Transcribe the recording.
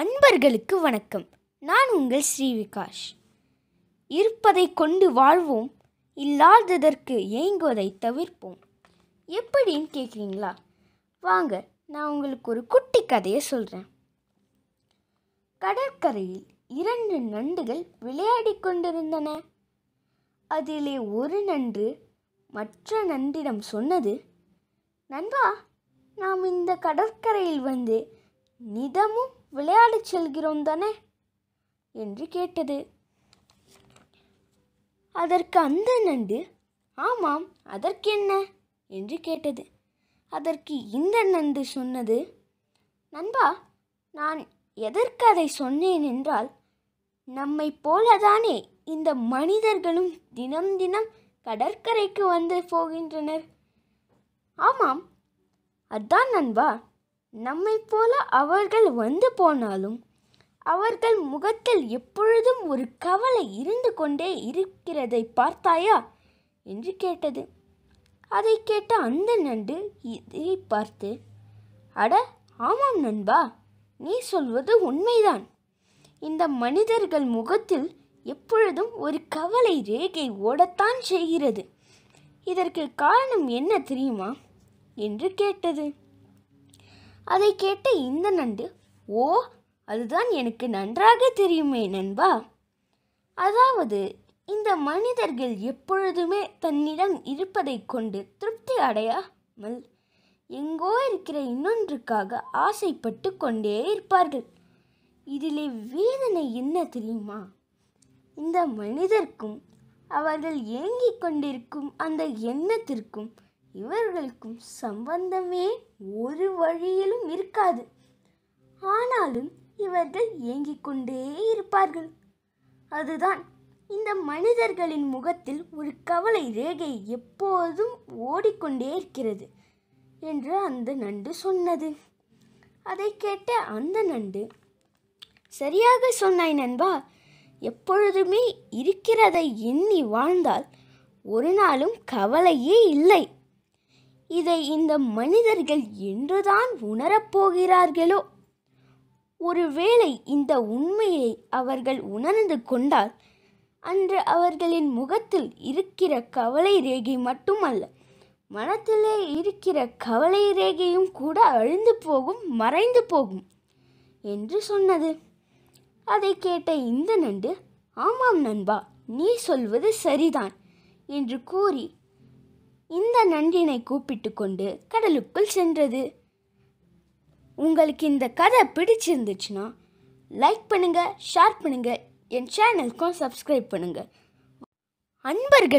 அன்பர்களுக்கு வணக்கம் நான் உங்கள் ஸ்ரீ விகாஷ் இருப்பதை கொண்டு வாழ்வோம் இல்லாததற்கு ஏங்குவதை தவிர்ப்போம் எப்படின்னு கேட்குறீங்களா வாங்க நான் உங்களுக்கு ஒரு குட்டி கதையை சொல்கிறேன் கடற்கரையில் இரண்டு நண்டுகள் விளையாடி கொண்டிருந்தன அதிலே ஒரு நன்று மற்ற நன்றிடம் சொன்னது நண்பா நாம் இந்த கடற்கரையில் வந்து நிதமும் விளையாடச் செல்கிறோம் தானே என்று கேட்டது அதற்கு அந்த நண்டு ஆமாம் அதற்கென்ன என்று கேட்டது அதற்கு இந்த நண்டு சொன்னது நண்பா நான் எதற்கு அதை சொன்னேன் என்றால் நம்மை போலதானே இந்த மனிதர்களும் தினம் தினம் கடற்கரைக்கு வந்து போகின்றனர் ஆமாம் அதான் நண்பா நம்மை போல அவர்கள் வந்து போனாலும் அவர்கள் முகத்தில் எப்பொழுதும் ஒரு கவலை இருந்து கொண்டே இருக்கிறதை பார்த்தாயா என்று கேட்டது அதை கேட்ட அந்த நண்டு இதை பார்த்து அட ஆமாம் நண்பா நீ சொல்வது உண்மைதான் இந்த மனிதர்கள் முகத்தில் எப்பொழுதும் ஒரு கவலை ரேகை ஓடத்தான் செய்கிறது இதற்கு காரணம் என்ன தெரியுமா என்று கேட்டது அதை கேட்ட இந்த நண்டு ஓ அதுதான் எனக்கு நன்றாக தெரியுமே நண்பா அதாவது இந்த மனிதர்கள் எப்பொழுதுமே தன்னிடம் இருப்பதை கொண்டு திருப்தி அடையாமல் எங்கோ இருக்கிற இன்னொன்றுக்காக ஆசைப்பட்டு கொண்டே இருப்பார்கள் இதிலே வேதனை என்ன தெரியுமா இந்த மனிதர்க்கும் அவர்கள் ஏங்கிக் கொண்டிருக்கும் அந்த எண்ணத்திற்கும் இவர்களுக்கும் சம்பந்தமே ஒரு வழியிலும் இருக்காது ஆனாலும் இவர்கள் ஏங்கிக் கொண்டே இருப்பார்கள் அதுதான் இந்த மனிதர்களின் முகத்தில் ஒரு கவலை ரேகை எப்போதும் ஓடிக்கொண்டே இருக்கிறது என்று அந்த நண்டு சொன்னது அதை கேட்ட அந்த நண்டு சரியாக சொன்னாய் நண்பா எப்பொழுதுமே இருக்கிறதை எண்ணி வாழ்ந்தால் ஒரு நாளும் கவலையே இல்லை இதை இந்த மனிதர்கள் என்றுதான் உணரப்போகிறார்களோ ஒருவேளை இந்த உண்மையை அவர்கள் உணர்ந்து கொண்டால் அன்று அவர்களின் முகத்தில் இருக்கிற கவலை ரேகை மட்டுமல்ல மனத்திலே இருக்கிற கவலை ரேகையும் கூட அழிந்து போகும் மறைந்து போகும் என்று சொன்னது அதை கேட்ட இந்த நண்டு ஆமாம் நண்பா நீ சொல்வது சரிதான் என்று கூறி இந்த நன்றினை கூப்பிட்டு கொண்டு கடலுக்குள் சென்றது உங்களுக்கு இந்த கதை பிடிச்சிருந்துச்சுன்னா லைக் பண்ணுங்கள் ஷேர் பண்ணுங்கள் என் சேனலுக்கும் சப்ஸ்கிரைப் பண்ணுங்கள் அன்பர்கள்